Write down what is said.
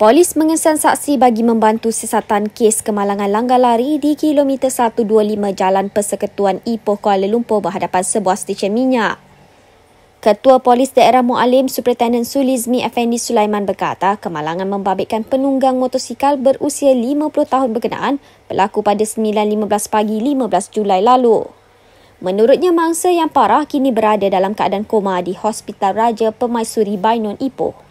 Polis mengesan saksi bagi membantu sesatan kes kemalangan langgar lari di kilometer 125 Jalan Persekutuan Ipoh Kuala Lumpur berhadapan sebuah stesen minyak. Ketua Polis Daerah Mualim Superintendent Sulizmi Effendi Sulaiman berkata kemalangan membabitkan penunggang motosikal berusia 50 tahun berkenaan berlaku pada 9.15 pagi 15 Julai lalu. Menurutnya mangsa yang parah kini berada dalam keadaan koma di Hospital Raja Pemaisuri Bainun Ipoh.